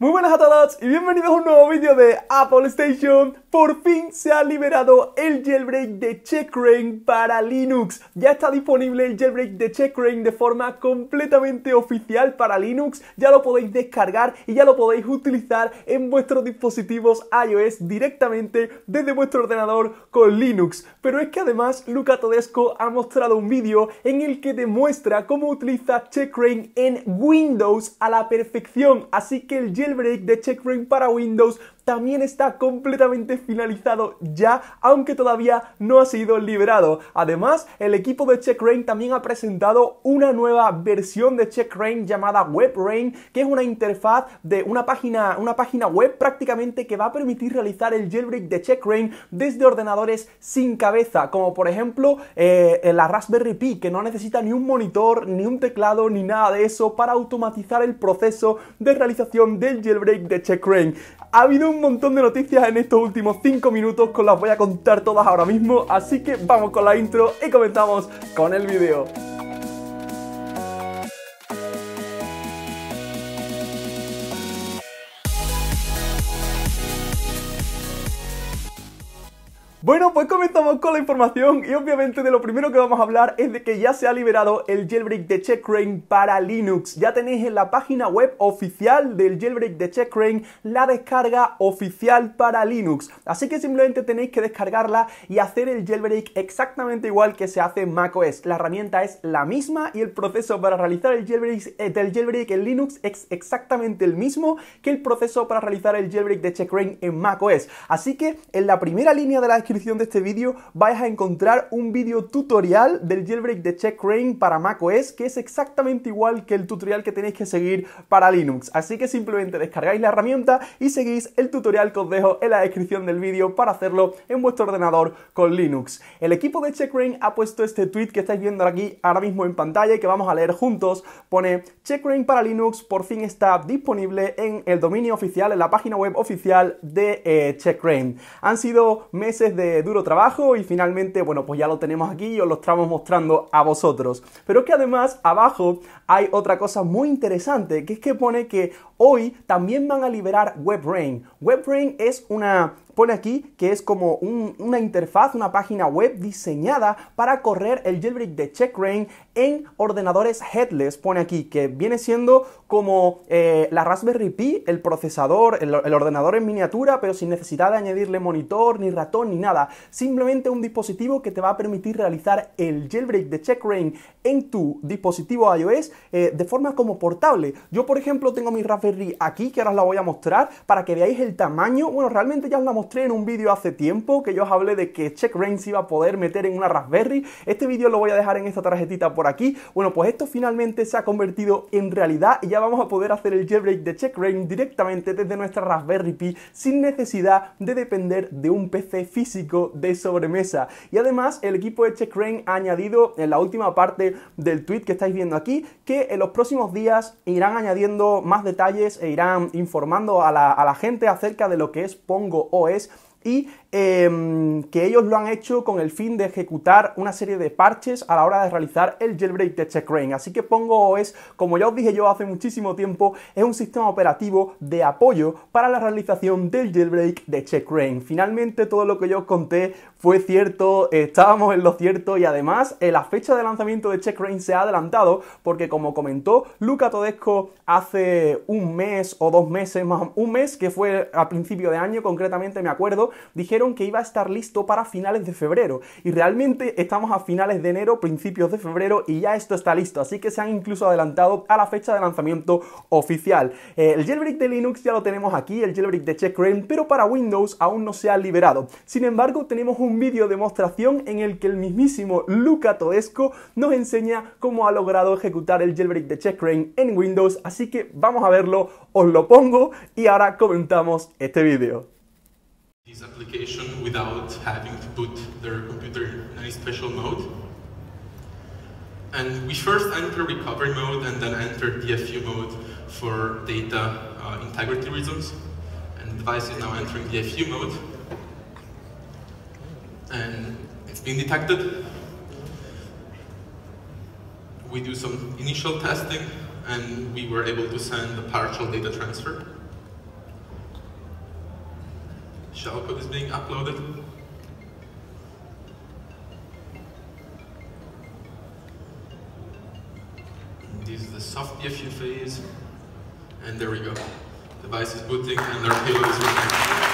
Muy buenas a todos y bienvenidos a un nuevo vídeo de Apple Station por fin se ha liberado el jailbreak de CheckRain para Linux. Ya está disponible el jailbreak de CheckRain de forma completamente oficial para Linux. Ya lo podéis descargar y ya lo podéis utilizar en vuestros dispositivos iOS directamente desde vuestro ordenador con Linux. Pero es que además Luca Todesco ha mostrado un vídeo en el que demuestra cómo utiliza CheckRain en Windows a la perfección. Así que el jailbreak de CheckRain para Windows también está completamente finalizado ya, aunque todavía no ha sido liberado. Además, el equipo de CheckRain también ha presentado una nueva versión de CheckRain llamada WebRain, que es una interfaz de una página, una página web prácticamente que va a permitir realizar el jailbreak de CheckRain desde ordenadores sin cabeza, como por ejemplo eh, la Raspberry Pi, que no necesita ni un monitor, ni un teclado, ni nada de eso para automatizar el proceso de realización del jailbreak de CheckRain. Ha habido un montón de noticias en estos últimos 5 minutos, con las voy a contar todas ahora mismo, así que vamos con la intro y comenzamos con el vídeo. Bueno, pues comenzamos con la información y obviamente de lo primero que vamos a hablar es de que ya se ha liberado el jailbreak de CheckRain para Linux. Ya tenéis en la página web oficial del jailbreak de CheckRain la descarga oficial para Linux. Así que simplemente tenéis que descargarla y hacer el jailbreak exactamente igual que se hace en macOS. La herramienta es la misma y el proceso para realizar el jailbreak, eh, jailbreak en Linux es exactamente el mismo que el proceso para realizar el jailbreak de CheckRain en macOS. Así que en la primera línea de la descripción de este vídeo vais a encontrar un vídeo tutorial del jailbreak de rain para macOS que es exactamente igual que el tutorial que tenéis que seguir para Linux. Así que simplemente descargáis la herramienta y seguís el tutorial que os dejo en la descripción del vídeo para hacerlo en vuestro ordenador con Linux. El equipo de rain ha puesto este tweet que estáis viendo aquí ahora mismo en pantalla y que vamos a leer juntos. Pone Rain para Linux por fin está disponible en el dominio oficial, en la página web oficial de 1 eh, rain Han sido meses de de duro trabajo y finalmente, bueno, pues ya lo tenemos aquí y os lo estamos mostrando a vosotros. Pero es que además abajo hay otra cosa muy interesante, que es que pone que Hoy también van a liberar WebRain. WebRain es una, pone aquí, que es como una interfaz, una página web diseñada para correr el jailbreak de CheckRain en ordenadores headless. Pone aquí que viene siendo como eh, la Raspberry Pi, el procesador, el, ordenador en miniatura, pero sin necesidad de añadirle monitor, ni ratón, ni nada. Simplemente un dispositivo que te va a permitir realizar el jailbreak de CheckRain en tu dispositivo iOS eh, de forma como portable. Yo, por ejemplo, tengo mi Raspberry aquí, que ahora os la voy a mostrar, para que veáis el tamaño. Bueno, realmente ya os la mostré en un vídeo hace tiempo, que yo os hablé de que Check rain se iba a poder meter en una Raspberry. Este vídeo lo voy a dejar en esta tarjetita por aquí. Bueno, pues esto finalmente se ha convertido en realidad y ya vamos a poder hacer el jailbreak de Check rain directamente desde nuestra Raspberry Pi sin necesidad de depender de un PC físico de sobremesa. Y además, el equipo de Check ha añadido en la última parte del tweet que estáis viendo aquí, que en los próximos días irán añadiendo más detalles e irán informando a la, a la gente acerca de lo que es Pongo OS y em, que ellos lo han hecho con el fin de ejecutar una serie de parches a la hora de realizar el jailbreak de Checkra1n Así que Pongo OS, como ya os dije yo hace muchísimo tiempo, es un sistema operativo de apoyo para la realización del jailbreak de Checkra1n Finalmente todo lo que yo os conté fue cierto, estábamos en lo cierto y además eh, la fecha de lanzamiento de Checkra1n se ha adelantado porque como comentó Luca Todesco hace un mes o dos meses, más un mes que fue a principio de año concretamente me acuerdo, dijeron que iba a estar listo para finales de febrero. Y realmente estamos a finales de enero, principios de febrero y ya esto está listo. Así que se han incluso adelantado a la fecha de lanzamiento oficial. Eh, el jailbreak de Linux ya lo tenemos aquí, el jailbreak de CheckRain, pero para Windows aún no se ha liberado. Sin embargo, tenemos un vídeo de demostración en el que el mismísimo Luca Todesco nos enseña cómo ha logrado ejecutar el jailbreak de CheckRain en Windows. Así que vamos a verlo, os lo pongo y ahora comentamos este vídeo. this application without having to put their computer in any special mode. And we first enter recovery mode and then enter DFU mode for data uh, integrity reasons. And the device is now entering DFU mode. And it's been detected. We do some initial testing and we were able to send a partial data transfer. Shell is being uploaded. This is the soft PFU phase. And there we go. The device is booting and our payload is working.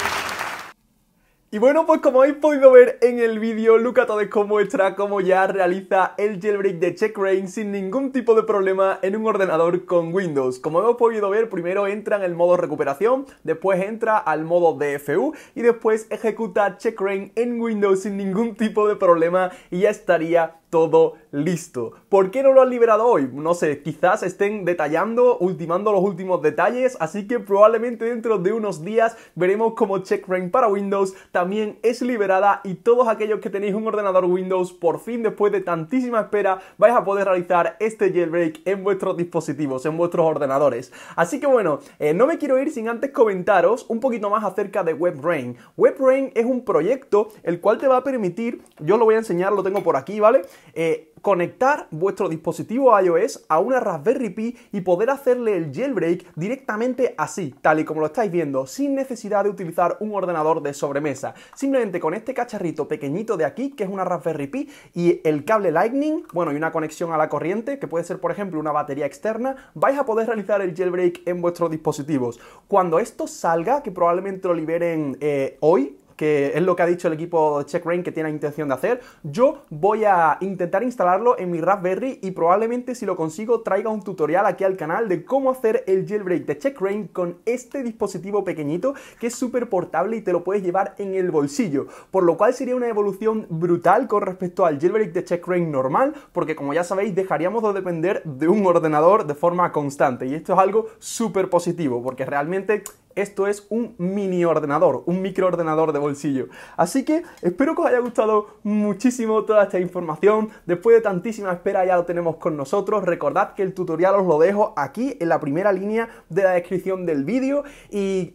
Y bueno, pues como habéis podido ver en el vídeo, Luca Todesco muestra cómo ya realiza el jailbreak de CheckRain sin ningún tipo de problema en un ordenador con Windows. Como hemos podido ver, primero entra en el modo recuperación, después entra al modo DFU y después ejecuta CheckRain en Windows sin ningún tipo de problema y ya estaría todo listo. ¿Por qué no lo han liberado hoy? No sé, quizás estén detallando, ultimando los últimos detalles, así que probablemente dentro de unos días veremos cómo CheckRain para Windows también es liberada y todos aquellos que tenéis un ordenador Windows por fin después de tantísima espera vais a poder realizar este jailbreak en vuestros dispositivos, en vuestros ordenadores. Así que bueno, eh, no me quiero ir sin antes comentaros un poquito más acerca de WebRain. WebRain es un proyecto el cual te va a permitir, yo lo voy a enseñar, lo tengo por aquí, ¿vale? Eh, conectar vuestro dispositivo iOS a una Raspberry Pi y poder hacerle el jailbreak directamente así, tal y como lo estáis viendo, sin necesidad de utilizar un ordenador de sobremesa. Simplemente con este cacharrito pequeñito de aquí, que es una Raspberry Pi, y el cable Lightning, bueno, y una conexión a la corriente, que puede ser por ejemplo una batería externa, vais a poder realizar el jailbreak en vuestros dispositivos. Cuando esto salga, que probablemente lo liberen eh, hoy, que es lo que ha dicho el equipo Check Rain que tiene la intención de hacer. Yo voy a intentar instalarlo en mi Raspberry y probablemente si lo consigo traiga un tutorial aquí al canal de cómo hacer el jailbreak de Check Rain con este dispositivo pequeñito que es súper portable y te lo puedes llevar en el bolsillo. Por lo cual sería una evolución brutal con respecto al jailbreak de Check Rain normal porque como ya sabéis dejaríamos de depender de un ordenador de forma constante y esto es algo súper positivo porque realmente esto es un mini ordenador, un micro ordenador de bolsillo. Así que espero que os haya gustado muchísimo toda esta información. Después de tantísima espera ya lo tenemos con nosotros. Recordad que el tutorial os lo dejo aquí en la primera línea de la descripción del vídeo y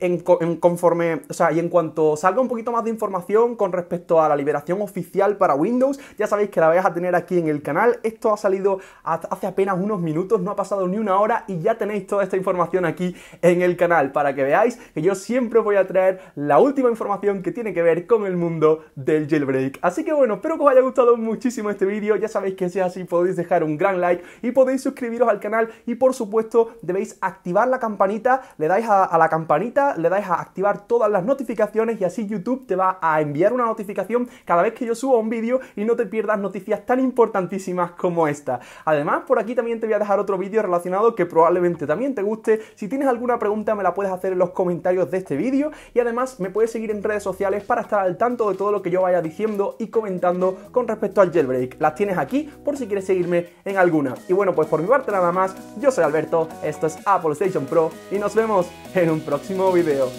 conforme, o sea, y en cuanto salga un poquito más de información con respecto a la liberación oficial para Windows, ya sabéis que la vais a tener aquí en el canal. Esto ha salido hace apenas unos minutos, no ha pasado ni una hora y ya tenéis toda esta información aquí en el canal para que veáis que yo siempre voy a traer la última información que tiene que ver con el mundo del jailbreak. Así que bueno, espero que os haya gustado muchísimo este vídeo. Ya sabéis que si es así podéis dejar un gran like y podéis suscribiros al canal y por supuesto debéis activar la campanita, le dais a, a la campanita, le dais a activar todas las notificaciones y así YouTube te va a enviar una notificación cada vez que yo suba un vídeo y no te pierdas noticias tan importantísimas como esta. Además, por aquí también te voy a dejar otro vídeo relacionado que probablemente también te guste. Si tienes alguna pregunta me la puedes hacer en los comentarios comentarios de este vídeo y además me puedes seguir en redes sociales para estar al tanto de todo lo que yo vaya diciendo y comentando con respecto al jailbreak. Las tienes aquí por si quieres seguirme en alguna. Y bueno, pues por mi parte nada más, yo soy Alberto, esto es Apple Station Pro y nos vemos en un próximo vídeo